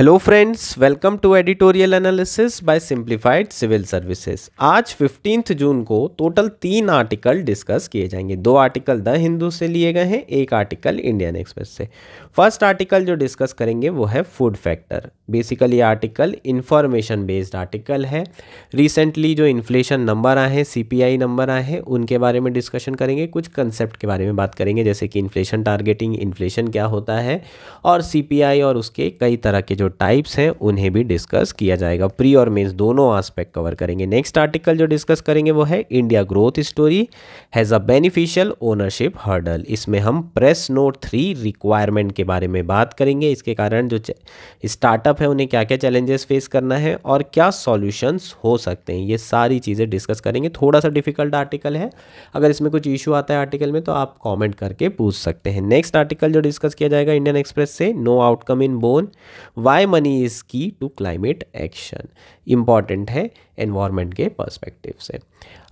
Hello friends welcome to editorial analysis by simplified civil services आज fifteenth June को total तीन article discuss किए जाएंगे दो आर्टिकल द हिंदू से लिए गए हैं एक आर्टिकल इंडियन एक्सप्रेस से फर्स्ट आर्टिकल जो डिस्कस करेंगे वो है food factor basically article information based article है रिसेंटली जो इन्फ्लेशन नंबर आए हैं सी नंबर आए हैं उनके बारे में डिस्कशन करेंगे कुछ कंसेप्ट के बारे में बात करेंगे जैसे कि इन्फ्लेशन टारगेटिंग इन्फ्लेशन क्या होता है और सी और उसके कई तरह के जो टाइप्स हैं उन्हें भी डिस्कस किया जाएगा प्री और मेंस दोनों आस्पेक्ट कवर करेंगे नेक्स्ट आर्टिकल जो डिस्कस करेंगे वो है India growth story has a beneficial ownership hurdle इसमें हम प्रेस नोट थ्री रिक्वायरमेंट के बारे में बात करेंगे इसके कारण जो स्टार्टअप है उन्हें क्या क्या चैलेंजेस फेस करना है और क्या सॉल्यूशंस हो सकते हैं ये सारी चीज़ें डिस्कस करेंगे थोड़ा सा डिफिकल्ट आर्टिकल है अगर इसमें कुछ इशू आता है आर्टिकल में तो आप कॉमेंट करके पूछ सकते हैं नेक्स्ट आर्टिकल जो डिस्कस किया जाएगा इंडियन एक्सप्रेस से no outcome in Bonn why money is key to climate action important है एनवायरमेंट के पर्सपेक्टिव से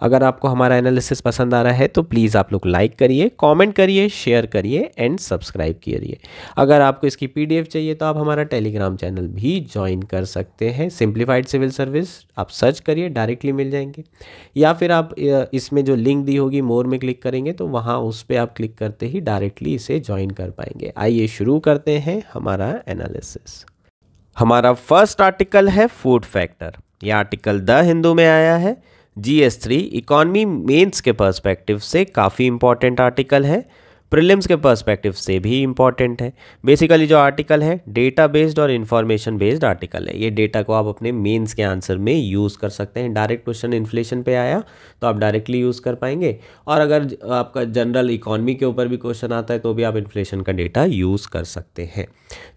अगर आपको हमारा एनालिसिस पसंद आ रहा है तो प्लीज़ आप लोग लाइक करिए कमेंट करिए शेयर करिए एंड सब्सक्राइब करिए अगर आपको इसकी पीडीएफ चाहिए तो आप हमारा टेलीग्राम चैनल भी ज्वाइन कर सकते हैं सिंप्लीफाइड सिविल सर्विस आप सर्च करिए डायरेक्टली मिल जाएंगे या फिर आप इसमें जो लिंक दी होगी मोर में क्लिक करेंगे तो वहाँ उस पर आप क्लिक करते ही डायरेक्टली इसे ज्वाइन कर पाएंगे आइए शुरू करते हैं हमारा एनालिसिस हमारा फर्स्ट आर्टिकल है फूड फैक्टर ये आर्टिकल द हिंदू में आया है G S three economy mains के पर्सपेक्टिव से काफ़ी इंपॉर्टेंट आर्टिकल है प्रिलिम्स के पर्सपेक्टिव से भी इम्पॉर्टेंट है बेसिकली जो आर्टिकल है डेटा बेस्ड और इन्फॉर्मेशन बेस्ड आर्टिकल है ये डेटा को आप अपने मेंस के आंसर में यूज़ कर सकते हैं डायरेक्ट क्वेश्चन इन्फ्लेशन पे आया तो आप डायरेक्टली यूज़ कर पाएंगे और अगर आपका जनरल इकोनॉमी के ऊपर भी क्वेश्चन आता है तो भी आप इन्फ्लेशन का डेटा यूज़ कर सकते हैं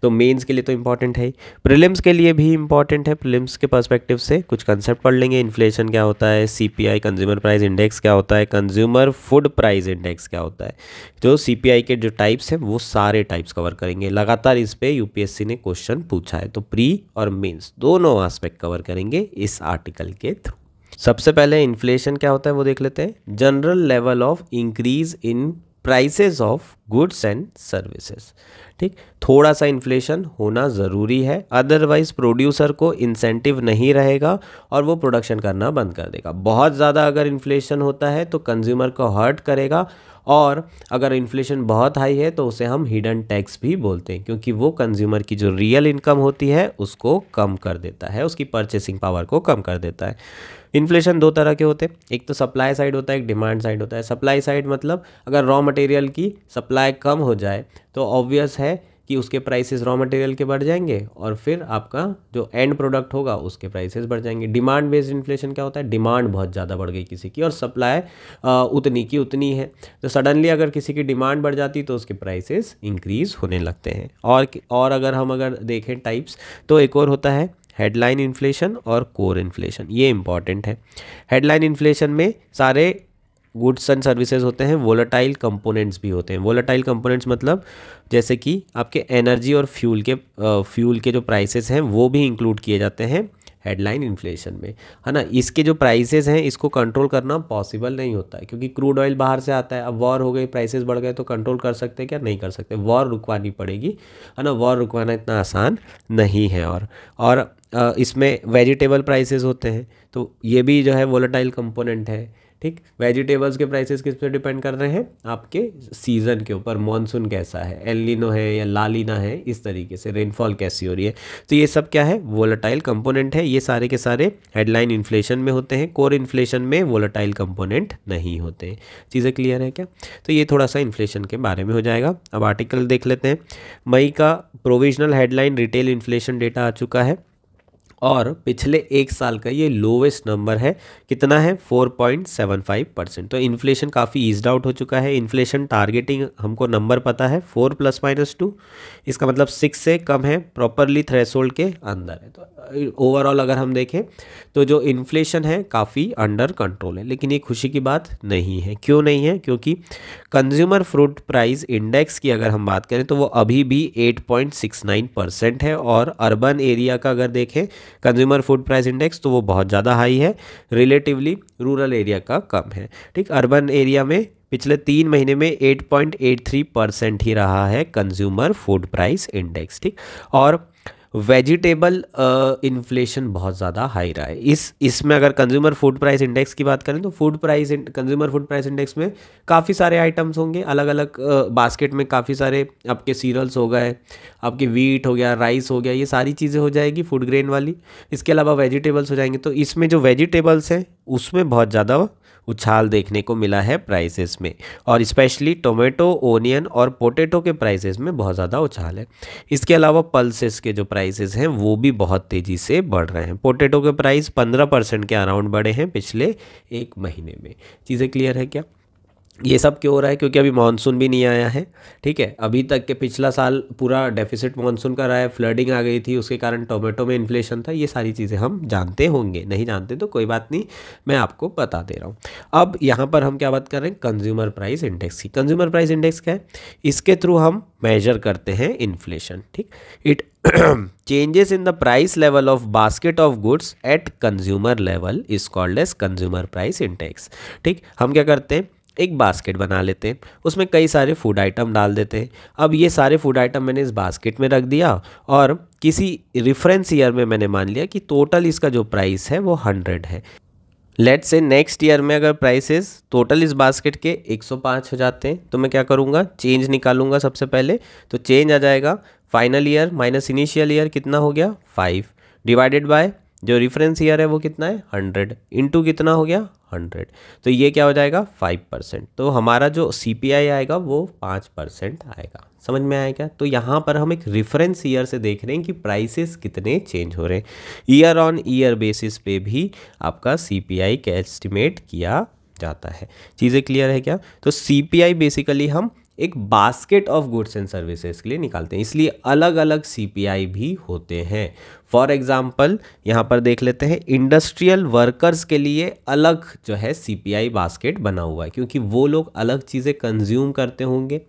तो मेन्स के लिए तो इम्पॉर्टेंट है प्रिलिम्स के लिए भी इम्पॉर्टेंट है प्रिलिम्स के पर्सपेक्टिव से कुछ कंसेप्ट पढ़ लेंगे इन्फ्लेशन क्या होता है सी कंज्यूमर प्राइस इंडेक्स क्या होता है कंज्यूमर फूड प्राइस इंडेक्स क्या होता है जो सीपीआई के जो टाइप्स हैं वो सारे टाइप्स कवर करेंगे लगातार इस पे यूपीएससी ने क्वेश्चन पूछा है तो प्री और मीन्स दोनों आस्पेक्ट कवर करेंगे इस आर्टिकल के थ्रू सबसे पहले इन्फ्लेशन क्या होता है वो देख लेते हैं general level of increase in prices of goods and services ठीक थोड़ा सा इन्फ्लेशन होना ज़रूरी है अदरवाइज प्रोड्यूसर को इंसेंटिव नहीं रहेगा और वो प्रोडक्शन करना बंद कर देगा बहुत ज़्यादा अगर इन्फ्लेशन होता है तो कंज्यूमर को हर्ट करेगा और अगर इन्फ्लेशन बहुत हाई है तो उसे हम हिडन टैक्स भी बोलते हैं क्योंकि वो कंज्यूमर की जो रियल इनकम होती है उसको कम कर देता है उसकी परचेसिंग पावर को कम कर देता है इन्फ्लेशन दो तरह के होते हैं एक तो सप्लाई साइड होता है एक डिमांड साइड होता है सप्लाई साइड मतलब अगर रॉ मटेरियल की सप्लाई कम हो जाए तो ऑब्वियस है कि उसके प्राइसेस रॉ मटेरियल के बढ़ जाएंगे और फिर आपका जो एंड प्रोडक्ट होगा उसके प्राइसेस बढ़ जाएंगे डिमांड बेस्ड इन्फ्लेशन क्या होता है डिमांड बहुत ज़्यादा बढ़ गई किसी की और सप्लाई उतनी की उतनी है तो सडनली अगर किसी की डिमांड बढ़ जाती तो उसके प्राइसेस इंक्रीज़ होने लगते हैं और और अगर हम अगर देखें टाइप्स तो एक और होता है हेडलाइन इन्फ्लेशन और कोर इन्फ्लेशन ये इंपॉर्टेंट है हेडलाइन इन्फ्लेशन में सारे गुड्स एंड सर्विसेज होते हैं वोलाटाइल कंपोनेंट्स भी होते हैं वोलाटाइल कंपोनेंट्स मतलब जैसे कि आपके एनर्जी और फ्यूल के फ्यूल के जो प्राइसेस हैं वो भी इंक्लूड किए जाते हैं हेडलाइन इन्फ्लेशन में है ना इसके जो प्राइसेस हैं इसको कंट्रोल करना पॉसिबल नहीं होता है क्योंकि क्रूड ऑयल बाहर से आता है अब वॉर हो गई प्राइसेस बढ़ गए तो कंट्रोल कर सकते हैं क्या नहीं कर सकते वॉर रुकवानी पड़ेगी है ना वॉर रुकवाना इतना आसान नहीं है और और इसमें वेजिटेबल प्राइसेस होते हैं तो ये भी जो है वोलाटाइल कंपोनेंट है ठीक वेजिटेबल्स के प्राइसेस किस पे डिपेंड कर रहे हैं आपके सीज़न के ऊपर मॉनसून कैसा है एलिनो है या लालिना है इस तरीके से रेनफॉल कैसी हो रही है तो ये सब क्या है वोलाटाइल कंपोनेंट है ये सारे के सारे हेडलाइन इन्फ्लेशन में होते हैं कोर इन्फ्लेशन में वोलाटाइल कंपोनेंट नहीं होते चीज़ें क्लियर है क्या तो ये थोड़ा सा इन्फ्लेशन के बारे में हो जाएगा अब आर्टिकल देख लेते हैं मई का provisional headline retail inflation data आ चुका है और पिछले एक साल का ये लोवेस्ट नंबर है कितना है 4.75 परसेंट तो इन्फ्लेशन काफ़ी ईज्ड आउट हो चुका है इन्फ्लेशन टारगेटिंग हमको नंबर पता है फोर प्लस माइनस टू इसका मतलब सिक्स से कम है प्रॉपरली थ्रेसोल्ड के अंदर है तो ओवरऑल अगर हम देखें तो जो इन्फ्लेशन है काफ़ी अंडर कंट्रोल है लेकिन ये खुशी की बात नहीं है क्यों नहीं है क्योंकि कंज्यूमर फ्रूट प्राइस इंडेक्स की अगर हम बात करें तो वो अभी भी 8.69 परसेंट है और अर्बन एरिया का अगर देखें कंज्यूमर फूड प्राइस इंडेक्स तो वो बहुत ज़्यादा हाई है रिलेटिवली रूरल एरिया का कम है ठीक अर्बन एरिया में पिछले तीन महीने में 8.83 परसेंट ही रहा है कंज्यूमर फूड प्राइस इंडेक्स ठीक और वेजिटेबल इन्फ्लेशन बहुत ज़्यादा हाई रहा है इस इसमें अगर कंज्यूमर फूड प्राइस इंडेक्स की बात करें तो food price consumer food price index में काफ़ी सारे आइटम्स होंगे अलग अलग बास्केट में काफ़ी सारे आपके सीरल्स हो गए आपके वीट हो गया राइस हो गया ये सारी चीज़ें हो जाएगी फूड ग्रेन वाली इसके अलावा वेजिटेबल्स हो जाएंगे तो इसमें जो वेजिटेबल्स हैं उसमें बहुत ज़्यादा उछाल देखने को मिला है प्राइसेस में और स्पेशली टोमेटो ओनियन और पोटैटो के प्राइसेस में बहुत ज़्यादा उछाल है इसके अलावा पल्सेस के जो प्राइसेस हैं वो भी बहुत तेज़ी से बढ़ रहे हैं पोटैटो के प्राइस पंद्रह परसेंट के अराउंड बढ़े हैं पिछले एक महीने में चीज़ें क्लियर है क्या ये सब क्यों हो रहा है क्योंकि अभी मानसून भी नहीं आया है ठीक है अभी तक के पिछला साल पूरा डेफिसिट मानसून का रहा है फ्लडिंग आ गई थी उसके कारण टोमेटो में इन्फ्लेशन था ये सारी चीज़ें हम जानते होंगे नहीं जानते तो कोई बात नहीं मैं आपको बता दे रहा हूँ अब यहाँ पर हम क्या बात कर रहे हैं कंज्यूमर प्राइस इंडेक्स की कंज्यूमर प्राइस इंडेक्स क्या है इसके थ्रू हम मेजर करते हैं इन्फ्लेशन ठीक it changes in the price level of basket of goods at consumer level is called as consumer price index ठीक हम क्या करते हैं एक बास्केट बना लेते हैं उसमें कई सारे फूड आइटम डाल देते हैं अब ये सारे फूड आइटम मैंने इस बास्केट में रख दिया और किसी रिफरेंस ईयर में मैंने मान लिया कि टोटल इसका जो प्राइस है वो हंड्रेड है लेट से नेक्स्ट ईयर में अगर प्राइसेस टोटल इस बास्केट के 105 हो जाते हैं तो मैं क्या करूँगा चेंज निकालूंगा सबसे पहले तो चेंज आ जाएगा final year minus initial year कितना हो गया फाइव डिवाइडेड बाय जो रिफरेंस ईयर है वो कितना है हंड्रेड इनटू कितना हो गया हंड्रेड तो ये क्या हो जाएगा फाइव परसेंट तो हमारा जो सी आएगा वो पाँच परसेंट आएगा समझ में आएगा तो यहाँ पर हम एक रेफरेंस ईयर से देख रहे हैं कि प्राइसेस कितने चेंज हो रहे हैं ईयर ऑन ईयर बेसिस पे भी आपका सी पी आई का एस्टिमेट किया जाता है चीज़ें क्लियर है क्या तो सी बेसिकली हम एक basket of goods and services के लिए निकालते हैं इसलिए अलग अलग सीपीआई भी होते हैं फॉर एग्जाम्पल यहाँ पर देख लेते हैं इंडस्ट्रियल वर्कर्स के लिए अलग जो है सीपीआई बास्केट बना हुआ है क्योंकि वो लोग अलग चीज़ें कंज्यूम करते होंगे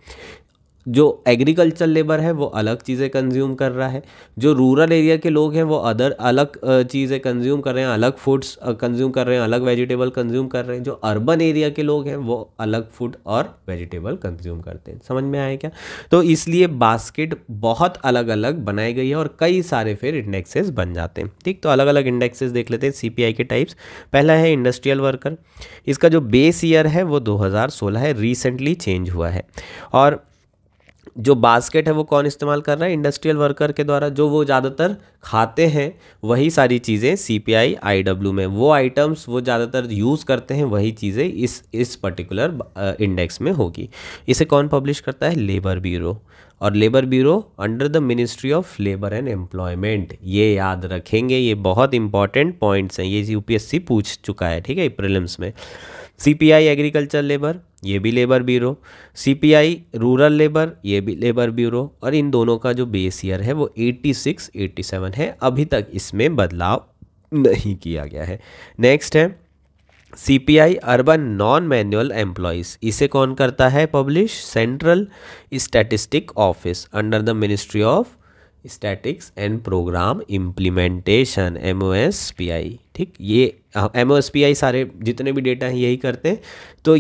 जो एग्रीकल्चर लेबर है वो अलग चीज़ें कंज्यूम कर रहा है जो रूरल एरिया के लोग हैं वो अदर अलग चीज़ें कंज्यूम कर रहे हैं अलग फूड्स कंज्यूम कर रहे हैं अलग वेजिटेबल कंज्यूम कर रहे हैं जो अर्बन एरिया के लोग हैं वो अलग फूड और वेजिटेबल कंज्यूम करते हैं समझ में आया क्या तो इसलिए बास्केट बहुत अलग अलग बनाई गई है और कई सारे फिर इंडेक्सेस बन जाते हैं ठीक तो अलग अलग इंडेक्सेस देख लेते हैं सी के टाइप्स पहला है इंडस्ट्रियल वर्कर इसका जो बेस ईयर है वो दो है रिसेंटली चेंज हुआ है और जो बास्केट है वो कौन इस्तेमाल कर रहा है इंडस्ट्रियल वर्कर के द्वारा जो वो ज़्यादातर खाते हैं वही सारी चीज़ें सी पी आई आई डब्ल्यू में वो आइटम्स वो ज़्यादातर यूज़ करते हैं वही चीज़ें इस इस पर्टिकुलर इंडेक्स में होगी इसे कौन पब्लिश करता है लेबर ब्यूरो और labour bureau under the ministry of labour and employment ये याद रखेंगे ये बहुत इंपॉर्टेंट पॉइंट्स हैं ये यूपीएससी पूछ चुका है ठीक है प्रिलिम्स में सीपीआई एग्रीकल्चर लेबर ये भी labour bureau CPI rural labour ये भी लेबर ब्यूरो और इन दोनों का जो बेस ईयर है वो 86 87 है अभी तक इसमें बदलाव नहीं किया गया है नेक्स्ट है C P I urban non manual employees इसे कौन करता है publish central statistic office under the ministry of statics and programme implementation M O S P I ठीक ये M O S P I सारे जितने भी डेटा हैं यही करते हैं तो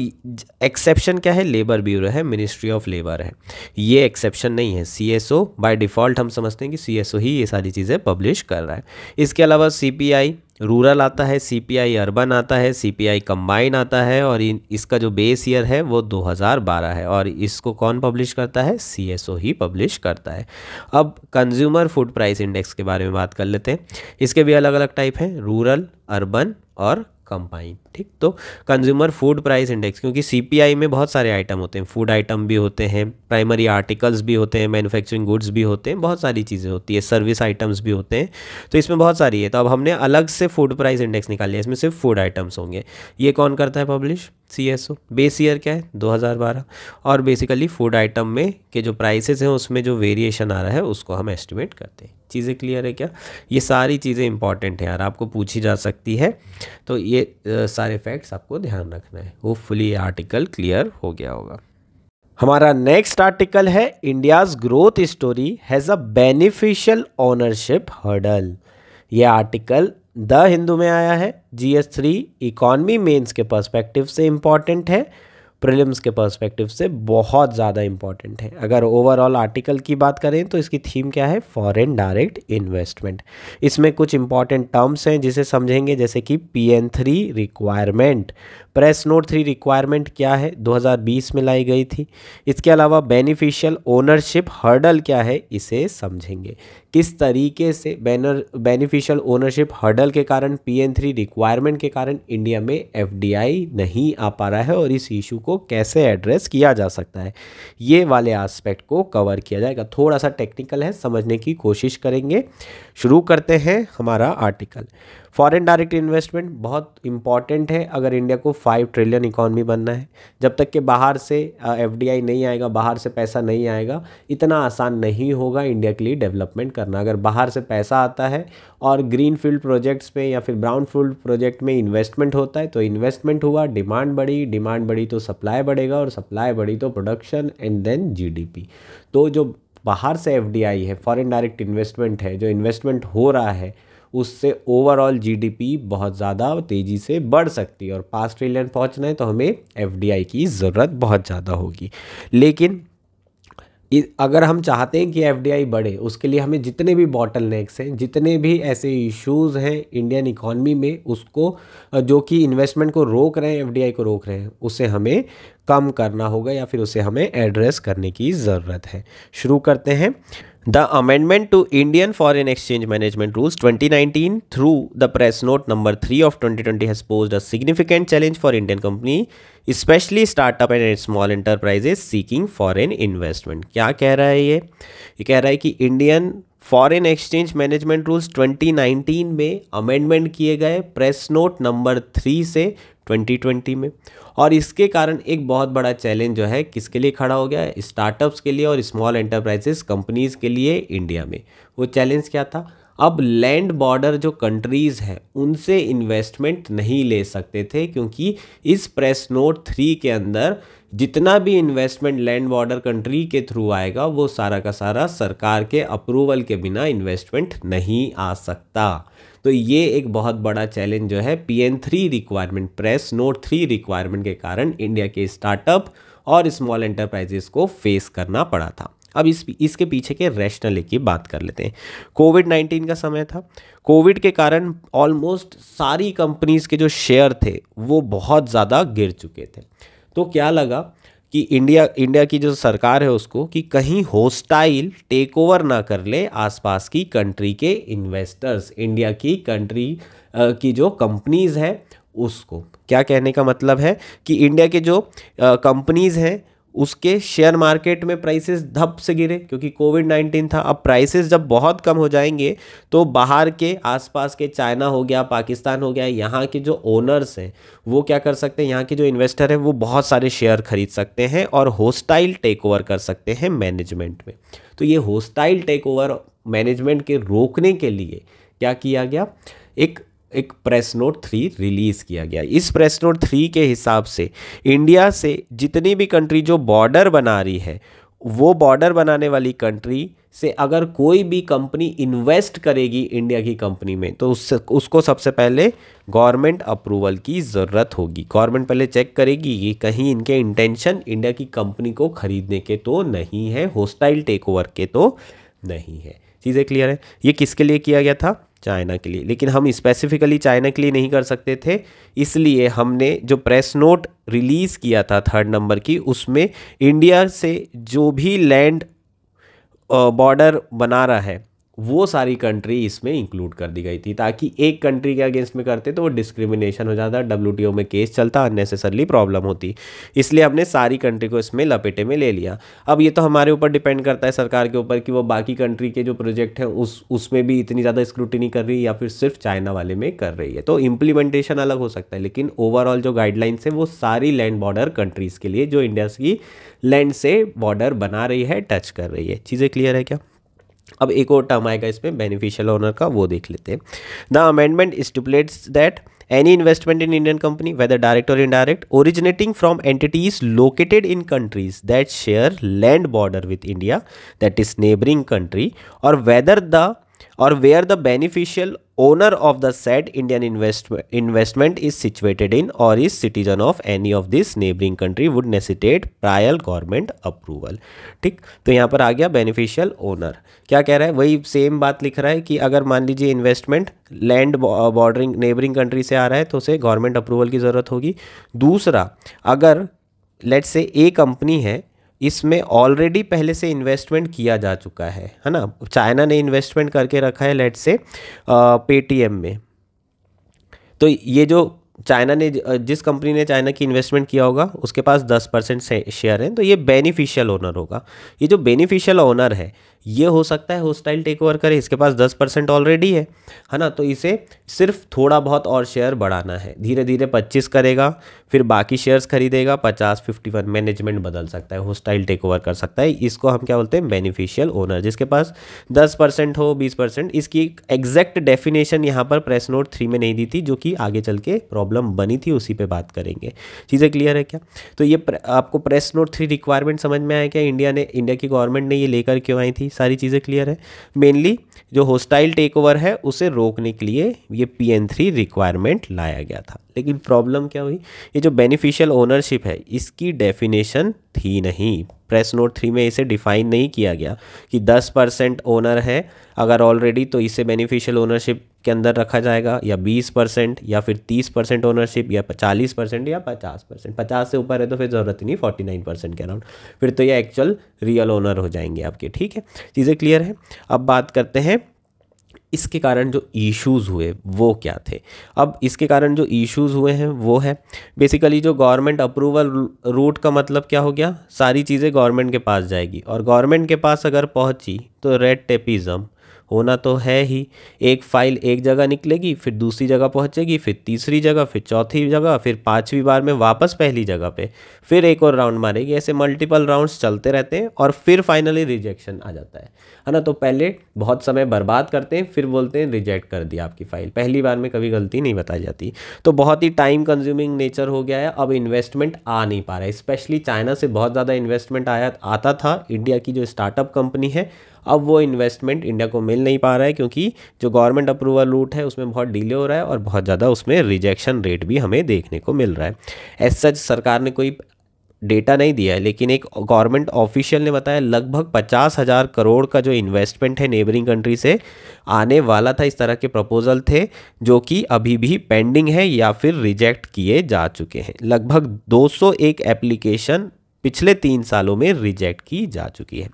एक्सेप्शन क्या है लेबर ब्यूरो है मिनिस्ट्री ऑफ लेबर है ये एक्सेप्शन नहीं है C S O by default हम समझते हैं कि सी एस ओ ही ये सारी चीज़ें पब्लिश कर रहा है इसके अलावा सी पी आई रूरल आता है सीपीआई अर्बन आता है सीपीआई कंबाइन आता है और इन इसका जो बेस ईयर है वो 2012 है और इसको कौन पब्लिश करता है सीएसओ ही पब्लिश करता है अब कंज्यूमर फूड प्राइस इंडेक्स के बारे में बात कर लेते हैं इसके भी अलग अलग टाइप हैं रूरल अर्बन और पाई ठीक तो कंज्यूमर फूड प्राइस इंडेक्स क्योंकि सीपीआई में बहुत सारे आइटम होते हैं फूड आइटम भी होते हैं प्राइमरी आर्टिकल्स भी होते हैं मैन्युफैक्चरिंग गुड्स भी होते हैं बहुत सारी चीज़ें होती है सर्विस आइटम्स भी होते हैं तो इसमें बहुत सारी है तो अब हमने अलग से फूड प्राइस इंडेक्स निकाल लिया इसमें सिर्फ फूड आइटम्स होंगे ये कौन करता है publish C S O base year क्या है 2012 और बेसिकली फूड आइटम में के जो प्राइसेस हैं उसमें जो वेरिएशन आ रहा है उसको हम एस्टिमेट करते हैं चीज़ें क्लियर है क्या ये सारी चीज़ें इंपॉर्टेंट हैं यार आपको पूछी जा सकती है तो ये सारे फैक्ट्स आपको ध्यान रखना है होपफुली ये आर्टिकल क्लियर हो गया होगा हमारा नेक्स्ट आर्टिकल है India's growth story has a beneficial ownership hurdle ये आर्टिकल द हिंदू में आया है G S three economy mains के पर्सपेक्टिव से इम्पॉर्टेंट है प्रिलिम्स के पर्सपेक्टिव से बहुत ज़्यादा इम्पॉर्टेंट है अगर ओवरऑल आर्टिकल की बात करें तो इसकी थीम क्या है फॉरेन डायरेक्ट इन्वेस्टमेंट इसमें कुछ इंपॉर्टेंट टर्म्स हैं जिसे समझेंगे जैसे कि P N three requirement press note three requirement क्या है 2020 में लाई गई थी इसके अलावा बेनिफिशियल ओनरशिप हर्डल क्या है इसे समझेंगे किस तरीके से बैनर बेनिफिशियल ओनरशिप हर्डल के कारण पी रिक्वायरमेंट के कारण इंडिया में एफ नहीं आ पा रहा है और इस इशू को कैसे एड्रेस किया जा सकता है ये वाले आस्पेक्ट को कवर किया जाएगा थोड़ा सा टेक्निकल है समझने की कोशिश करेंगे शुरू करते हैं हमारा आर्टिकल फॉरेन डायरेक्ट इन्वेस्टमेंट बहुत इंपॉर्टेंट है अगर इंडिया को फाइव ट्रिलियन इकोनॉमी बनना है जब तक कि बाहर से एफ नहीं आएगा बाहर से पैसा नहीं आएगा इतना आसान नहीं होगा इंडिया के लिए डेवलपमेंट करना अगर बाहर से पैसा आता है और ग्रीन फील्ड प्रोजेक्ट्स में या फिर ब्राउन फील्ड प्रोजेक्ट में इन्वेस्टमेंट होता है तो इन्वेस्टमेंट हुआ डिमांड बढ़ी डिमांड बढ़ी तो सप्लाई बढ़ेगा और सप्लाई बढ़ी तो प्रोडक्शन एंड देन जी तो जो बाहर से एफ है फॉरन डायरेक्ट इन्वेस्टमेंट है जो इन्वेस्टमेंट हो रहा है उससे ओवरऑल जीडीपी बहुत ज़्यादा तेज़ी से बढ़ सकती है और पाँच ट्रिलियन पहुँचना है तो हमें एफडीआई की ज़रूरत बहुत ज़्यादा होगी लेकिन अगर हम चाहते हैं कि एफ बढ़े उसके लिए हमें जितने भी बॉटल नेक्स हैं जितने भी ऐसे इश्यूज़ हैं इंडियन इकॉनमी में उसको जो कि इन्वेस्टमेंट को रोक रहे हैं एफ को रोक रहे हैं उसे हमें कम करना होगा या फिर उसे हमें एड्रेस करने की ज़रूरत है शुरू करते हैं The amendment to Indian Foreign Exchange Management Rules 2019 through the press note number 3 of 2020 has posed a significant challenge for Indian company especially startup and small enterprises seeking foreign investment. क्या कह रहा है ये ये कह रहा है कि Indian foreign exchange management rules 2019 में अमेंडमेंट किए गए प्रेस नोट नंबर थ्री से 2020 में और इसके कारण एक बहुत बड़ा चैलेंज जो है किसके लिए खड़ा हो गया है स्टार्टअप्स के लिए और स्मॉल एंटरप्राइजेस कंपनीज के लिए इंडिया में वो चैलेंज क्या था अब लैंड बॉर्डर जो कंट्रीज़ हैं उनसे इन्वेस्टमेंट नहीं ले सकते थे क्योंकि इस प्रेस नोट थ्री के अंदर जितना भी इन्वेस्टमेंट लैंड बॉर्डर कंट्री के थ्रू आएगा वो सारा का सारा सरकार के अप्रूवल के बिना इन्वेस्टमेंट नहीं आ सकता तो ये एक बहुत बड़ा चैलेंज जो है P N three requirement press note three requirement के कारण इंडिया के स्टार्टअप और स्मॉल एंटरप्राइजेस को फेस करना पड़ा था अब इस इसके पीछे के रैशनल की बात कर लेते हैं कोविड नाइन्टीन का समय था कोविड के कारण ऑलमोस्ट सारी कंपनीज़ के जो शेयर थे वो बहुत ज़्यादा गिर चुके थे तो क्या लगा कि इंडिया इंडिया की जो सरकार है उसको कि कहीं होस्टाइल टेक ओवर ना कर ले आसपास की कंट्री के इन्वेस्टर्स इंडिया की कंट्री की जो कंपनीज़ हैं उसको क्या कहने का मतलब है कि इंडिया के जो कंपनीज़ हैं उसके शेयर मार्केट में प्राइसेस धप से गिरे क्योंकि कोविड नाइन्टीन था अब प्राइसेस जब बहुत कम हो जाएंगे तो बाहर के आसपास के चाइना हो गया पाकिस्तान हो गया यहाँ के जो ओनर्स हैं वो क्या कर सकते हैं यहाँ के जो इन्वेस्टर हैं वो बहुत सारे शेयर खरीद सकते हैं और होस्टाइल टेक ओवर कर सकते हैं मैनेजमेंट में तो ये होस्टाइल टेक ओवर मैनेजमेंट के रोकने के लिए क्या किया गया एक एक प्रेस नोट थ्री रिलीज़ किया गया इस प्रेस नोट थ्री के हिसाब से इंडिया से जितनी भी कंट्री जो बॉर्डर बना रही है वो बॉर्डर बनाने वाली कंट्री से अगर कोई भी कंपनी इन्वेस्ट करेगी इंडिया की कंपनी में तो उससे उसको सबसे पहले गवर्नमेंट अप्रूवल की ज़रूरत होगी गवर्नमेंट पहले चेक करेगी कि कहीं इनके इंटेंशन इंडिया की कंपनी को ख़रीदने के तो नहीं है होस्टाइल टेक ओवर के तो नहीं है चीज़ें क्लियर है ये किसके लिए किया गया था चाइना के लिए लेकिन हम स्पेसिफिकली चाइना के लिए नहीं कर सकते थे इसलिए हमने जो प्रेस नोट रिलीज़ किया था थर्ड नंबर की उसमें इंडिया से जो भी लैंड बॉर्डर बना रहा है वो सारी कंट्री इसमें इंक्लूड कर दी गई थी ताकि एक कंट्री के अगेंस्ट में करते तो वो डिस्क्रिमिनेशन हो जाता डब्ल्यू में केस चलता अननेसेसरली प्रॉब्लम होती इसलिए हमने सारी कंट्री को इसमें लपेटे में ले लिया अब ये तो हमारे ऊपर डिपेंड करता है सरकार के ऊपर कि वो बाकी कंट्री के जो प्रोजेक्ट हैं उस उसमें भी इतनी ज़्यादा स्क्रूटनी कर रही है या फिर सिर्फ चाइना वाले में कर रही है तो इम्प्लीमेंटेशन अलग हो सकता है लेकिन ओवरऑल जो गाइडलाइंस है वो सारी लैंड बॉर्डर कंट्रीज़ के लिए जो इंडिया की लैंड से बॉर्डर बना रही है टच कर रही है चीज़ें क्लियर है क्या अब एक और टर्म आएगा इसमें बेनिफिशियल ओनर का वो देख लेते हैं the amendment stipulates that any investment in Indian company whether direct or indirect originating from entities located in countries that share land border with India that is neighbouring country or whether the or where are the beneficial owner of the said Indian investment is situated in or is citizen of any of this neighbouring country would necessitate prior government approval ठीक तो यहाँ पर आ गया beneficial owner क्या कह रहा है वही सेम बात लिख रहा है कि अगर मान लीजिए investment land bordering neighbouring country से आ रहा है तो उसे गवर्नमेंट अप्रूवल की जरूरत होगी दूसरा अगर लेट से ए कंपनी है इसमें ऑलरेडी पहले से इन्वेस्टमेंट किया जा चुका है है ना चाइना ने इन्वेस्टमेंट करके रखा है लेट से पेटीएम में तो ये जो चाइना ने जिस कंपनी ने चाइना की इन्वेस्टमेंट किया होगा उसके पास 10 परसेंट शेयर हैं तो ये बेनिफिशियल ओनर होगा ये जो बेनिफिशियल ओनर है ये हो सकता है होस्टाइल टेक ओवर करे इसके पास दस परसेंट ऑलरेडी है है ना तो इसे सिर्फ थोड़ा बहुत और शेयर बढ़ाना है धीरे धीरे पच्चीस करेगा फिर बाकी शेयर्स खरीदेगा पचास फिफ्टी वन मैनेजमेंट बदल सकता है होस्टाइल टेक ओवर कर सकता है इसको हम क्या बोलते हैं बेनिफिशियल ओनर जिसके पास दस परसेंट हो बीस परसेंट इसकी एग्जैक्ट डेफिनेशन यहाँ पर प्रेस नोट थ्री में नहीं दी थी जो कि आगे चल के प्रॉब्लम बनी थी उसी पर बात करेंगे चीज़ें क्लियर है क्या तो ये आपको प्रेस नोट थ्री रिक्वायरमेंट समझ में आया क्या इंडिया ने इंडिया की गवर्नमेंट ने ये लेकर क्यों आई थी सारी चीज़ें क्लियर है मेनली जो होस्टाइल टेक ओवर है उसे रोकने के लिए ये पी एन थ्री रिक्वायरमेंट लाया गया था लेकिन प्रॉब्लम क्या हुई ये जो बेनिफिशियल ओनरशिप है इसकी डेफिनेशन थी नहीं प्रेस नोट थ्री में इसे डिफाइन नहीं किया गया कि दस परसेंट ओनर है अगर ऑलरेडी तो इसे बेनिफिशियल ओनरशिप के अंदर रखा जाएगा या 20 परसेंट या फिर 30 परसेंट ओनरशिप या 40 परसेंट या 50 परसेंट पचास से ऊपर है तो फिर ज़रूरत ही नहीं 49 परसेंट के अराउंड फिर तो ये एक्चुअल रियल ओनर हो जाएंगे आपके ठीक है चीज़ें क्लियर है अब बात करते हैं इसके कारण जो इश्यूज़ हुए वो क्या थे अब इसके कारण जो इश्यूज़ हुए हैं वो है बेसिकली जो गवर्नमेंट अप्रूवल रूट का मतलब क्या हो गया सारी चीज़ें गवर्नमेंट के पास जाएगी और गवर्नमेंट के पास अगर पहुंची तो रेड टेपिज़म होना तो है ही एक फाइल एक जगह निकलेगी फिर दूसरी जगह पहुंचेगी फिर तीसरी जगह फिर चौथी जगह फिर पाँचवीं बार में वापस पहली जगह पे फिर एक और राउंड मारेगी ऐसे मल्टीपल राउंड्स चलते रहते हैं और फिर फाइनली रिजेक्शन आ जाता है है ना तो पहले बहुत समय बर्बाद करते हैं फिर बोलते हैं रिजेक्ट कर दिया आपकी फ़ाइल पहली बार में कभी गलती नहीं बताई जाती तो बहुत ही टाइम कंज्यूमिंग नेचर हो गया है अब इन्वेस्टमेंट आ नहीं पा रहा है स्पेशली चाइना से बहुत ज़्यादा इन्वेस्टमेंट आया आता था इंडिया की जो स्टार्टअप कंपनी है अब वो इन्वेस्टमेंट इंडिया को मिल नहीं पा रहा है क्योंकि जो गवर्नमेंट अप्रूवल रूट है उसमें बहुत डिले हो रहा है और बहुत ज़्यादा उसमें रिजेक्शन रेट भी हमें देखने को मिल रहा है एज सच सरकार ने कोई डेटा नहीं दिया है लेकिन एक गवर्नमेंट ऑफिशियल ने बताया लगभग पचास हज़ार करोड़ का जो इन्वेस्टमेंट है नेबरिंग कंट्री से आने वाला था इस तरह के प्रपोज़ल थे जो कि अभी भी पेंडिंग है या फिर रिजेक्ट किए जा चुके हैं लगभग 201 एप्लीकेशन पिछले तीन सालों में रिजेक्ट की जा चुकी है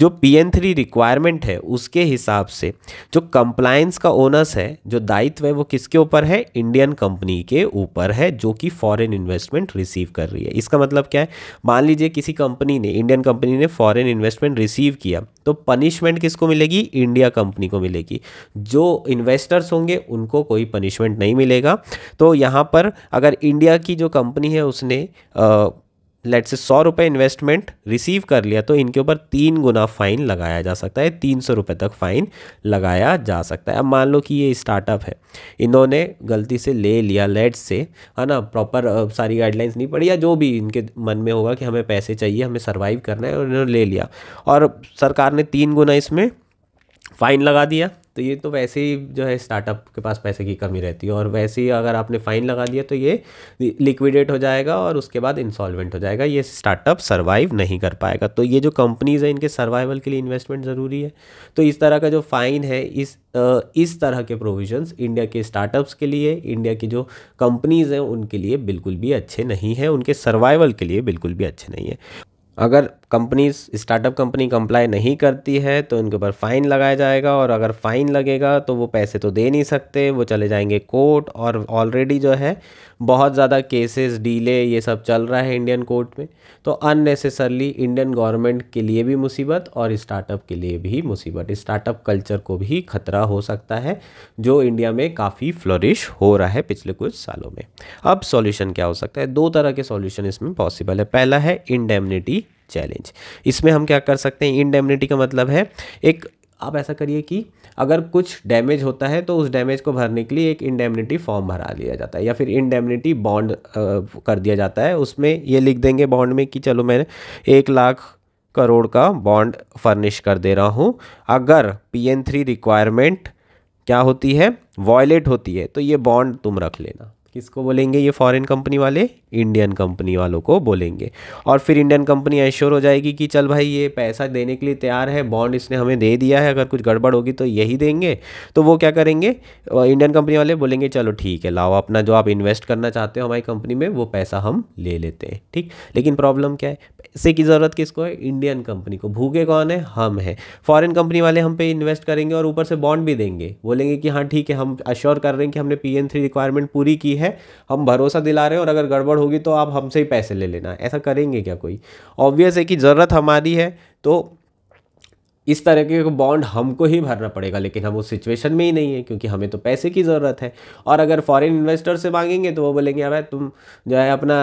जो पी एन थ्री रिक्वायरमेंट है उसके हिसाब से जो कंप्लायंस का ओनस है जो दायित्व है वो किसके ऊपर है इंडियन कंपनी के ऊपर है जो कि फॉरेन इन्वेस्टमेंट रिसीव कर रही है इसका मतलब क्या है मान लीजिए किसी कंपनी ने इंडियन कंपनी ने फॉरेन इन्वेस्टमेंट रिसीव किया तो पनिशमेंट किसको मिलेगी इंडिया कंपनी को मिलेगी जो इन्वेस्टर्स होंगे उनको कोई पनिशमेंट नहीं मिलेगा तो यहाँ पर अगर इंडिया की जो कंपनी है उसने आ, लेट से सौ रुपये इन्वेस्टमेंट रिसीव कर लिया तो इनके ऊपर तीन गुना फाइन लगाया जा सकता है तीन सौ रुपये तक फाइन लगाया जा सकता है अब मान लो कि ये स्टार्टअप है इन्होंने गलती से ले लिया लेट से है ना प्रॉपर सारी गाइडलाइंस नहीं पड़ी या जो भी इनके मन में होगा कि हमें पैसे चाहिए हमें सर्वाइव करना है और इन्होंने ले लिया और सरकार ने तीन गुना इसमें फ़ाइन लगा दिया तो ये तो वैसे ही जो है स्टार्टअप के पास पैसे की कमी रहती है और वैसे ही अगर आपने फ़ाइन लगा दिया तो ये लिक्विडेट हो जाएगा और उसके बाद इंसॉल्वेंट हो जाएगा ये स्टार्टअप सर्वाइव नहीं कर पाएगा तो ये जो कंपनीज़ हैं इनके सर्वाइवल के लिए इन्वेस्टमेंट ज़रूरी है तो इस तरह का जो फ़ाइन है इस इस तरह के प्रोविजंस इंडिया के स्टार्टअप्स के लिए इंडिया की जो कंपनीज़ हैं उनके लिए बिल्कुल भी अच्छे नहीं है उनके सर्वाइवल के लिए बिल्कुल भी अच्छे नहीं है अगर कंपनीज स्टार्टअप कंपनी कंप्लाई नहीं करती है तो उनके ऊपर फ़ाइन लगाया जाएगा और अगर फ़ाइन लगेगा तो वो पैसे तो दे नहीं सकते वो चले जाएंगे कोर्ट और ऑलरेडी जो है बहुत ज़्यादा केसेस डीले ये सब चल रहा है इंडियन कोर्ट में तो अननेसेसरली इंडियन गवर्नमेंट के लिए भी मुसीबत और स्टार्टअप के लिए भी मुसीबत स्टार्टअप कल्चर को भी खतरा हो सकता है जो इंडिया में काफ़ी फ्लोरिश हो रहा है पिछले कुछ सालों में अब सॉल्यूशन क्या हो सकता है दो तरह के सॉल्यूशन इसमें पॉसिबल है पहला है इंडेमनिटी चैलेंज इसमें हम क्या कर सकते हैं इनडेमिनिटी का मतलब है एक आप ऐसा करिए कि अगर कुछ डैमेज होता है तो उस डैमेज को भरने के लिए एक इंडेमिनिटी फॉर्म भरा लिया जाता है या फिर इंडेमिनिटी बॉन्ड कर दिया जाता है उसमें ये लिख देंगे बॉन्ड में कि चलो मैं एक लाख करोड़ का बॉन्ड फर्निश कर दे रहा हूँ अगर पी एन थ्री रिक्वायरमेंट क्या होती है वॉयलेट होती है तो ये बॉन्ड तुम रख लेना किसको बोलेंगे ये फॉरेन कंपनी वाले इंडियन कंपनी वालों को बोलेंगे और फिर इंडियन कंपनी एश्योर हो जाएगी कि चल भाई ये पैसा देने के लिए तैयार है बॉन्ड इसने हमें दे दिया है अगर कुछ गड़बड़ होगी तो यही देंगे तो वो क्या करेंगे इंडियन कंपनी वाले बोलेंगे चलो ठीक है लाओ अपना जो आप इन्वेस्ट करना चाहते हो हमारी कंपनी में वो पैसा हम ले लेते हैं ठीक लेकिन प्रॉब्लम क्या है पैसे की ज़रूरत किसको है इंडियन कंपनी को भूखे कौन है हम हैं फॉरेन कंपनी वाले हम पे इन्वेस्ट करेंगे और ऊपर से बॉन्ड भी देंगे बोलेंगे कि हाँ ठीक है हम अश्योर कर रहे हैं कि हमने पी रिक्वायरमेंट पूरी की है है हम भरोसा दिला रहे हैं और अगर गड़बड़ होगी तो आप हमसे ही पैसे ले लेना ऐसा करेंगे क्या कोई ऑब्वियस है कि ज़रूरत हमारी है तो इस तरह के बॉन्ड हमको ही भरना पड़ेगा लेकिन हम उस सिचुएशन में ही नहीं है क्योंकि हमें तो पैसे की ज़रूरत है और अगर फॉरेन इन्वेस्टर से मांगेंगे तो वो बोलेंगे अब तुम जो है अपना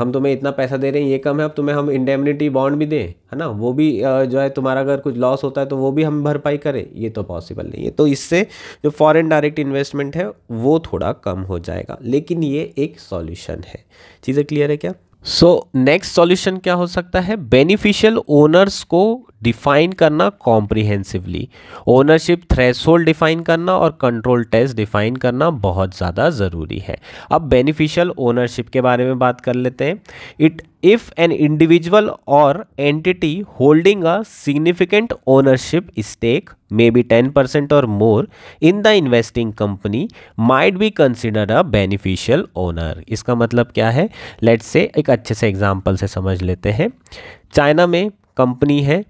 हम तुम्हें इतना पैसा दे रहे हैं ये कम है अब तुम्हें हम इंडेमनिटी बॉन्ड भी दें है ना वो भी जो है तुम्हारा अगर कुछ लॉस होता है तो वो भी हम भरपाई करें ये तो पॉसिबल नहीं है तो इससे जो फॉरन डायरेक्ट इन्वेस्टमेंट है वो थोड़ा कम हो जाएगा लेकिन ये एक सॉल्यूशन है चीज़ें क्लियर है क्या सो नेक्स्ट सॉल्यूशन क्या हो सकता है बेनिफिशियल ओनर्स को डिफाइन करना कॉम्प्रिहेंसिवली ओनरशिप होल्ड डिफाइन करना और कंट्रोल टेस्ट डिफाइन करना बहुत ज़्यादा ज़रूरी है अब बेनिफिशियल ओनरशिप के बारे में बात कर लेते हैं it if an individual or entity holding a significant ownership stake maybe 10% or more in the investing company might be considered a beneficial owner इसका मतलब क्या है लेट्स से एक अच्छे से एग्जाम्पल से समझ लेते हैं चाइना में कंपनी है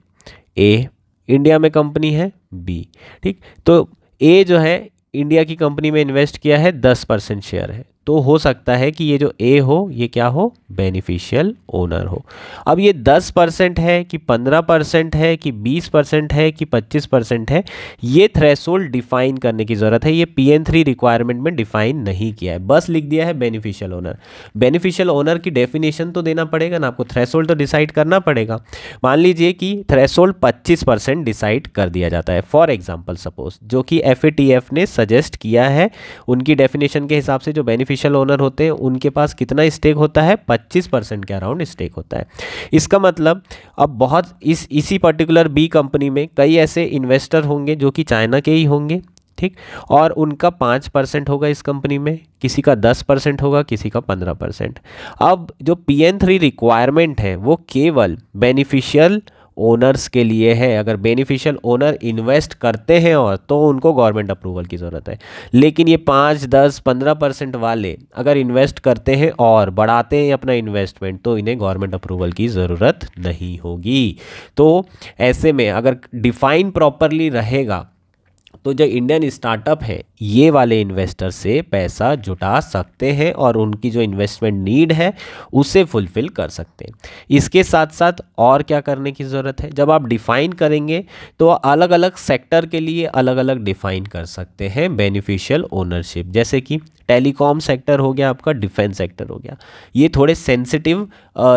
ए इंडिया में कंपनी है बी ठीक तो ए जो है इंडिया की कंपनी में इन्वेस्ट किया है दस परसेंट शेयर है तो हो सकता है कि ये जो ए हो ये क्या हो बेनिफिशियल ओनर हो अब ये दस परसेंट है कि पंद्रह परसेंट है कि बीस परसेंट है कि पच्चीस परसेंट है ये थ्रेशोल्ड डिफाइन करने की ज़रूरत है ये पी एन थ्री रिक्वायरमेंट में डिफाइन नहीं किया है बस लिख दिया है बेनिफिशियल ओनर बेनिफिशियल ओनर की डेफिनेशन तो देना पड़ेगा ना आपको थ्रेसोल्ड तो डिसाइड करना पड़ेगा मान लीजिए कि थ्रेसोल्ड पच्चीस परसेंट डिसाइड कर दिया जाता है फॉर एग्जाम्पल सपोज जो कि एफ ने सजेस्ट किया है उनकी डेफिनेशन के हिसाब से जो बेनिफिशियल बेनिफिशियल ओनर होते हैं उनके पास कितना स्टेक होता है 25 परसेंट के अराउंड स्टेक होता है इसका मतलब अब बहुत इस इसी पर्टिकुलर बी कंपनी में कई ऐसे इन्वेस्टर होंगे जो कि चाइना के ही होंगे ठीक और उनका पाँच परसेंट होगा इस कंपनी में किसी का दस परसेंट होगा किसी का पंद्रह परसेंट अब जो पी एन थ्री रिक्वायरमेंट है वो केवल बेनिफिशियल ओनर्स के लिए है अगर बेनिफिशियल ओनर इन्वेस्ट करते हैं और तो उनको गवर्नमेंट अप्रूवल की ज़रूरत है लेकिन ये पाँच दस पंद्रह परसेंट वाले अगर इन्वेस्ट करते हैं और बढ़ाते हैं अपना इन्वेस्टमेंट तो इन्हें गवर्नमेंट अप्रूवल की ज़रूरत नहीं होगी तो ऐसे में अगर डिफाइन प्रॉपरली रहेगा तो जो इंडियन स्टार्टअप हैं ये वाले इन्वेस्टर से पैसा जुटा सकते हैं और उनकी जो इन्वेस्टमेंट नीड है उसे फुलफ़िल कर सकते हैं इसके साथ साथ और क्या करने की ज़रूरत है जब आप डिफ़ाइन करेंगे तो अलग अलग सेक्टर के लिए अलग अलग डिफ़ाइन कर सकते हैं बेनिफिशियल ओनरशिप जैसे कि टेलीकॉम सेक्टर हो गया आपका डिफेंस सेक्टर हो गया ये थोड़े सेंसिटिव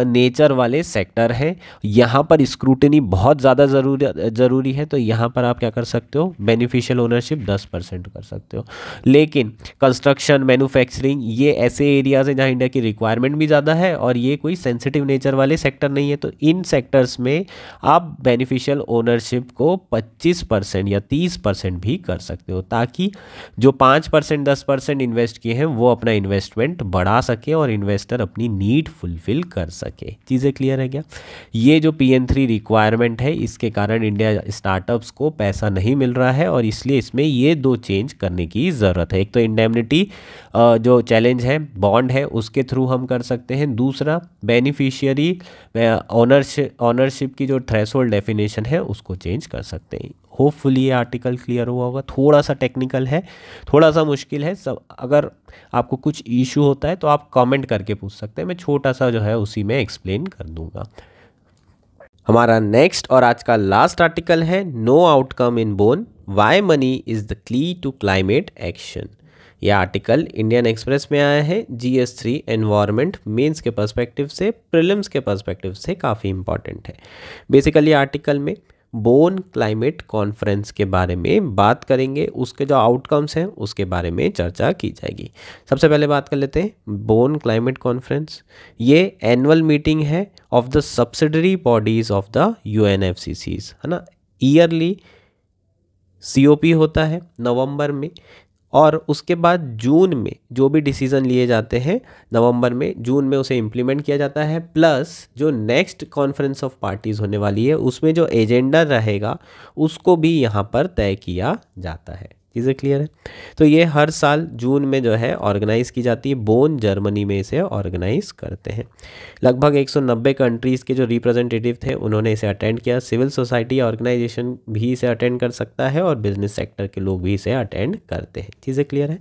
नेचर वाले सेक्टर हैं यहाँ पर स्क्रूटनी बहुत ज़्यादा ज़रूरी ज़रूरी है तो यहाँ पर आप क्या कर सकते हो बेनिफिशियल टोटल ओनरशिप दस परसेंट कर सकते हो लेकिन कंस्ट्रक्शन मैन्युफैक्चरिंग ये ऐसे एरियाज हैं जहाँ इंडिया की रिक्वायरमेंट भी ज़्यादा है और ये कोई सेंसिटिव नेचर वाले सेक्टर नहीं है तो इन सेक्टर्स में आप बेनिफिशियल ओनरशिप को पच्चीस या तीस भी कर सकते हो ताकि जो पाँच परसेंट दस परसेंट इन्वेस्ट किए हैं वो अपना इन्वेस्टमेंट बढ़ा सके और इन्वेस्टर अपनी नीड फुलफिल कर सके चीज़ें क्लियर है क्या ये जो पी रिक्वायरमेंट है इसके कारण इंडिया स्टार्टअप्स को पैसा नहीं मिल रहा है और इसलिए इसलिए इसमें ये दो चेंज करने की ज़रूरत है एक तो इंडेमनिटी जो चैलेंज है बॉन्ड है उसके थ्रू हम कर सकते हैं दूसरा बेनिफिशियरी ऑनरशिप ऑनरशिप की जो थ्रेस डेफिनेशन है उसको चेंज कर सकते हैं होपफुली ये आर्टिकल क्लियर हुआ होगा थोड़ा सा टेक्निकल है थोड़ा सा मुश्किल है सब अगर आपको कुछ इशू होता है तो आप कमेंट करके पूछ सकते हैं मैं छोटा सा जो है उसी में एक्सप्लेन कर दूंगा हमारा नेक्स्ट और आज का लास्ट आर्टिकल है no outcome in Bonn why money is the clue to climate action यह आर्टिकल इंडियन एक्सप्रेस में आया है G S three environment mains के पर्सपेक्टिव से प्रिलिम्स के पर्सपेक्टिव से काफ़ी इंपॉर्टेंट है बेसिकली आर्टिकल में बोन क्लाइमेट कॉन्फ्रेंस के बारे में बात करेंगे उसके जो आउटकम्स हैं उसके बारे में चर्चा की जाएगी सबसे पहले बात कर लेते हैं बोन क्लाइमेट कॉन्फ्रेंस ये एनुअल मीटिंग है of the subsidiary bodies of the U है ना ईयरली सी होता है नवंबर में और उसके बाद जून में जो भी डिसीज़न लिए जाते हैं नवंबर में जून में उसे इम्प्लीमेंट किया जाता है प्लस जो नेक्स्ट कॉन्फ्रेंस ऑफ पार्टीज़ होने वाली है उसमें जो एजेंडा रहेगा उसको भी यहाँ पर तय किया जाता है चीज़ें क्लियर है तो ये हर साल जून में जो है ऑर्गेनाइज़ की जाती है बोन जर्मनी में इसे ऑर्गेनाइज़ करते हैं लगभग 190 कंट्रीज़ के जो रिप्रेजेंटेटिव थे उन्होंने इसे अटेंड किया सिविल सोसाइटी ऑर्गेनाइजेशन भी इसे अटेंड कर सकता है और बिजनेस सेक्टर के लोग भी इसे अटेंड करते हैं चीज़ें क्लियर है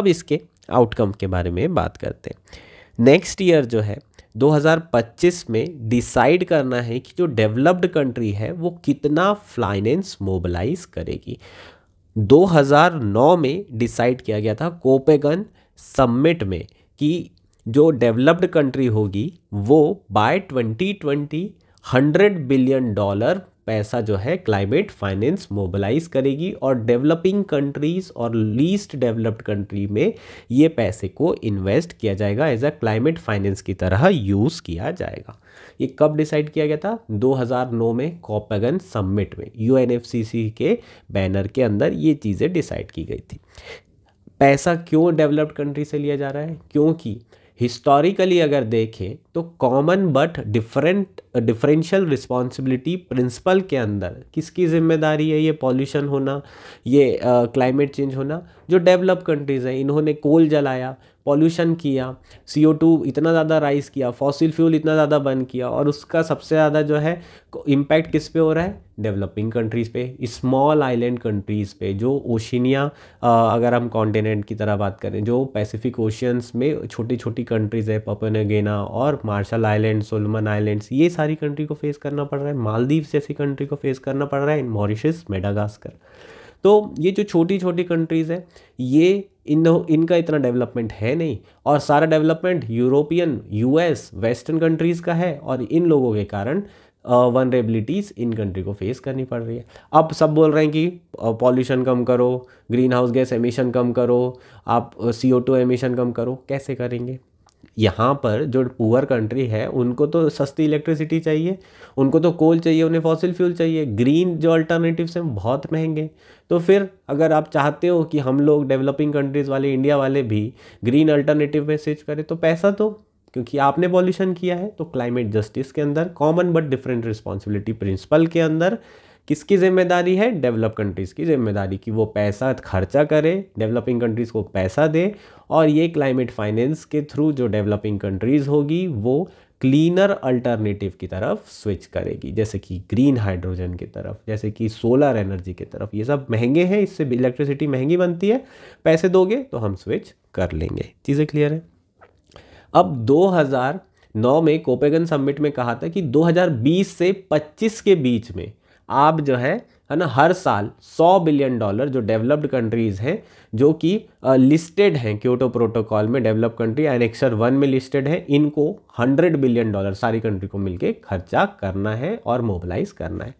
अब इसके आउटकम के बारे में बात करते हैं नेक्स्ट ईयर जो है 2025 में डिसाइड करना है कि जो डेवलप्ड कंट्री है वो कितना फाइनेंस मोबिलाइज करेगी 2009 में डिसाइड किया गया था कोपेगन सम्मिट में कि जो डेवलप्ड कंट्री होगी वो बाय 2020 100 बिलियन डॉलर पैसा जो है क्लाइमेट फाइनेंस मोबिलाइज करेगी और डेवलपिंग कंट्रीज और लीस्ट डेवलप्ड कंट्री में ये पैसे को इन्वेस्ट किया जाएगा एज अ क्लाइमेट फाइनेंस की तरह यूज़ किया जाएगा ये कब डिसाइड किया गया था 2009 में कॉपेगन समिट में यू के बैनर के अंदर ये चीज़ें डिसाइड की गई थी पैसा क्यों डेवलप्ड कंट्री से लिया जा रहा है क्योंकि हिस्टोरिकली अगर देखें तो common but different differential responsibility principle के अंदर किसकी जिम्मेदारी है ये पॉल्यूशन होना ये क्लाइमेट uh, चेंज होना जो डेवलप कंट्रीज़ हैं इन्होंने कोल जलाया पॉल्यूशन किया सी इतना ज़्यादा राइज किया फॉसिल फ्यूल इतना ज़्यादा बर्न किया और उसका सबसे ज़्यादा जो है इम्पैक्ट किस पे हो रहा है डेवलपिंग कंट्रीज़ पे स्मॉल आइलैंड कंट्रीज़ पे जो ओशिनिया अगर हम कॉन्टिनेंट की तरह बात करें जो पैसिफिक ओशियंस में छोटी छोटी कंट्रीज़ है पपनगेना और मार्शल आइलैंड सोलमन आइलैंड्स ये सारी कंट्री को फेस करना पड़ रहा है मालदीव जैसी कंट्री को फेस करना पड़ रहा है इन मॉरिशस मेडागास्कर तो ये जो छोटी छोटी कंट्रीज़ है ये इन इनका इतना डेवलपमेंट है नहीं और सारा development European US western countries का है और इन लोगों के कारण वनरेबिलिटीज़ इन कंट्री को फेस करनी पड़ रही है अब सब बोल रहे हैं कि पॉल्यूशन कम करो ग्रीन हाउस गैस एमिशन कम करो आप सी ओ टू एमिशन कम करो कैसे करेंगे यहाँ पर जो पुअर कंट्री है उनको तो सस्ती इलेक्ट्रिसिटी चाहिए उनको तो कोल चाहिए उन्हें फॉसिल फ्यूल चाहिए ग्रीन जो अल्टरनेटिव्स हैं बहुत महंगे तो फिर अगर आप चाहते हो कि हम लोग डेवलपिंग कंट्रीज़ वाले इंडिया वाले भी ग्रीन अल्टरनेटिव में स्विच करें तो पैसा तो क्योंकि आपने पॉल्यूशन किया है तो क्लाइमेट जस्टिस के अंदर common but different responsibility principle के अंदर किसकी जिम्मेदारी है डेवलप कंट्रीज़ की जिम्मेदारी कि वो पैसा खर्चा करे डेवलपिंग कंट्रीज़ को पैसा दे और ये क्लाइमेट फाइनेंस के थ्रू जो डेवलपिंग कंट्रीज़ होगी वो क्लीनर अल्टरनेटिव की तरफ स्विच करेगी जैसे कि ग्रीन हाइड्रोजन की तरफ जैसे कि सोलर एनर्जी की तरफ ये सब महंगे हैं इससे इलेक्ट्रिसिटी महंगी बनती है पैसे दोगे तो हम स्विच कर लेंगे चीज़ें क्लियर है अब 2009 में कोपेगन समिट में कहा था कि 2020 से 25 के बीच में आप जो है है ना हर साल 100 बिलियन डॉलर जो डेवलप्ड कंट्रीज़ हैं जो कि लिस्टेड हैं क्योटो प्रोटोकॉल में डेवलप कंट्री एनेक्सर वन में लिस्टेड है इनको 100 बिलियन डॉलर सारी कंट्री को मिलके खर्चा करना है और मोबिलाइज करना है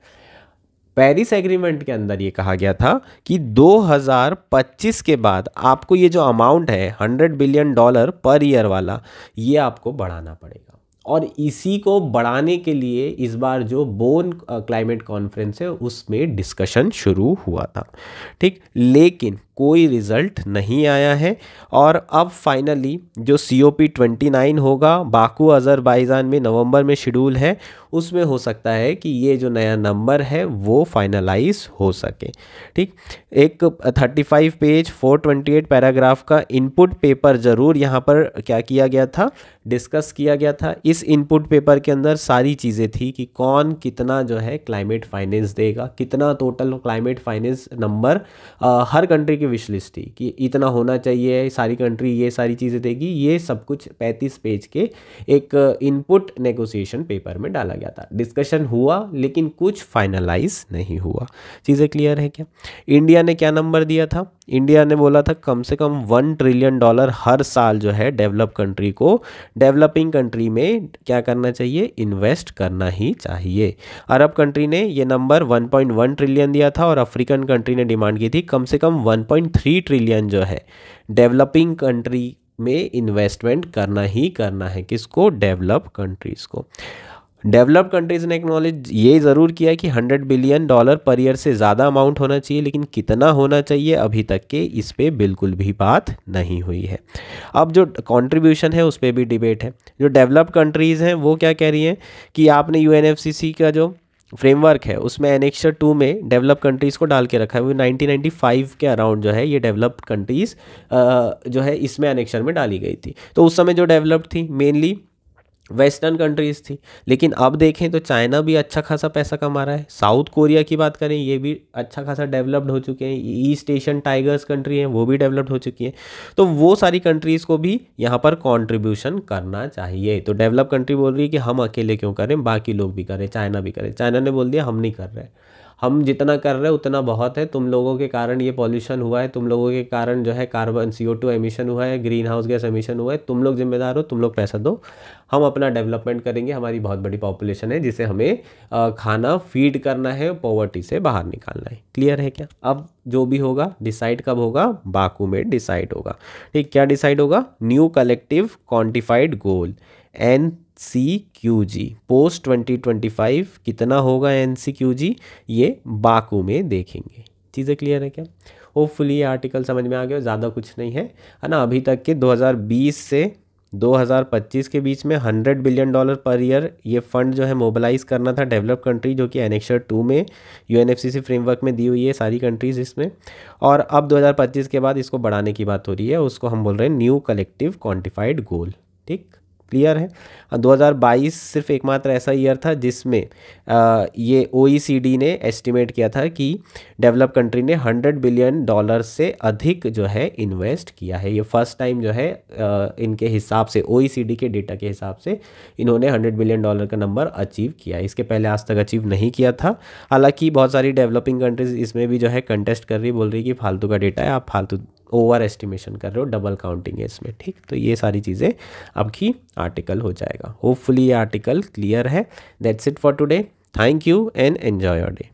पेरिस एग्रीमेंट के अंदर ये कहा गया था कि 2025 के बाद आपको ये जो अमाउंट है 100 बिलियन डॉलर पर ईयर वाला ये आपको बढ़ाना पड़ेगा और इसी को बढ़ाने के लिए इस बार जो बोन क्लाइमेट कॉन्फ्रेंस है उसमें डिस्कशन शुरू हुआ था ठीक लेकिन कोई रिज़ल्ट नहीं आया है और अब फाइनली जो C O P twenty nine होगा बाकू अज़रबैजान में नवंबर में शेड्यूल है उसमें हो सकता है कि ये जो नया नंबर है वो फाइनलाइज हो सके ठीक एक thirty five page four twenty eight paragraph का इनपुट पेपर ज़रूर यहाँ पर क्या किया गया था डिस्कस किया गया था इस इनपुट पेपर के अंदर सारी चीज़ें थी कि कौन कितना जो है क्लाइमेट फाइनेंस देगा कितना टोटल क्लाइमेट फाइनेंस नंबर हर कंट्री की विश लिस्ट थी कि इतना होना चाहिए सारी कंट्री ये सारी चीज़ें देगी ये सब कुछ पैंतीस पेज के एक इनपुट नेगोशिएशन पेपर में डाला गया था डिस्कशन हुआ लेकिन कुछ फाइनलाइज नहीं हुआ चीज़ें क्लियर है क्या इंडिया ने क्या नंबर दिया था इंडिया ने बोला था कम से कम वन ट्रिलियन डॉलर हर साल जो है डेवलप कंट्री को डेवलपिंग कंट्री में क्या करना चाहिए इन्वेस्ट करना ही चाहिए अरब कंट्री ने ये नंबर 1.1 ट्रिलियन दिया था और अफ्रीकन कंट्री ने डिमांड की थी कम से कम 1.3 ट्रिलियन जो है डेवलपिंग कंट्री में इन्वेस्टमेंट करना ही करना है किसको डेवलप कंट्रीज़ को डेवलप कंट्रीज़ ने एक्नॉलेज ये ज़रूर किया कि 100 बिलियन डॉलर पर ईयर से ज़्यादा अमाउंट होना चाहिए लेकिन कितना होना चाहिए अभी तक के इस पर बिल्कुल भी बात नहीं हुई है अब जो कंट्रीब्यूशन है उस पर भी डिबेट है जो डेवलप कंट्रीज़ हैं वो क्या कह रही हैं कि आपने यू का जो फ्रेमवर्क है उसमें एनेक्शर टू में डेवलप कंट्रीज़ को डाल के रखा है वो 1995 के अराउंड जो है ये डेवलप्ड कंट्रीज़ जो है इसमें एनेक्शर में डाली गई थी तो उस समय जो डेवलप्ड थी मेनली वेस्टर्न कंट्रीज़ थी लेकिन अब देखें तो चाइना भी अच्छा खासा पैसा कमा रहा है साउथ कोरिया की बात करें ये भी अच्छा खासा डेवलप्ड हो चुके हैं ईस्ट एशियन टाइगर्स कंट्री हैं वो भी डेवलप्ड हो चुकी हैं तो वो सारी कंट्रीज़ को भी यहाँ पर कॉन्ट्रीब्यूशन करना चाहिए तो डेवलप कंट्री बोल रही है कि हम अकेले क्यों करें बाकी लोग भी करें चाइना भी करें चाइना ने बोल दिया हम नहीं कर रहे हैं हम जितना कर रहे हैं उतना बहुत है तुम लोगों के कारण ये पॉल्यूशन हुआ है तुम लोगों के कारण जो है carbon C O two emission हुआ है ग्रीन हाउस गैस एमिशन हुआ है तुम लोग जिम्मेदार हो तुम लोग पैसा दो हम अपना डेवलपमेंट करेंगे हमारी बहुत बड़ी पॉपुलेशन है जिसे हमें खाना फीड करना है पॉवर्टी से बाहर निकालना है क्लियर है क्या अब जो भी होगा डिसाइड कब होगा बाकू में डिसाइड होगा ठीक क्या डिसाइड होगा new collective quantified goal N C Q G post twenty twenty five कितना होगा एन सी क्यू जी ये बाकू में देखेंगे चीज़ें क्लियर है क्या होपफुली ये आर्टिकल समझ में आ गया ज़्यादा कुछ नहीं है है ना अभी तक के 2020 से 2025 के बीच में 100 बिलियन डॉलर पर ईयर ये फंड जो है मोबिलाइज़ करना था डेवलप कंट्री जो कि एनेक्शर टू में यू फ्रेमवर्क में दी हुई है सारी कंट्रीज़ इसमें और अब 2025 के बाद इसको बढ़ाने की बात हो रही है उसको हम बोल रहे हैं न्यू कलेक्टिव क्वान्टिफाइड गोल ठीक क्लियर है 2022 हाँ, सिर्फ एकमात्र ऐसा ईयर था जिसमें ये ओ ने एस्टिमेट किया था कि डेवलप कंट्री ने 100 बिलियन डॉलर से अधिक जो है इन्वेस्ट किया है ये फर्स्ट टाइम जो है इनके हिसाब से ओ के डेटा के हिसाब से इन्होंने 100 बिलियन डॉलर का नंबर अचीव किया इसके पहले आज तक अचीव नहीं किया था हालांकि बहुत सारी डेवलपिंग कंट्रीज इसमें भी जो है कंटेस्ट कर रही बोल रही कि फालतू का डेटा है आप फालतू ओवर एस्टिमेशन कर रहे हो डबल काउंटिंग है इसमें ठीक तो ये सारी चीज़ें आपकी आर्टिकल हो जाएगा होपफुली ये आर्टिकल क्लियर है that's it for today thank you and enjoy your day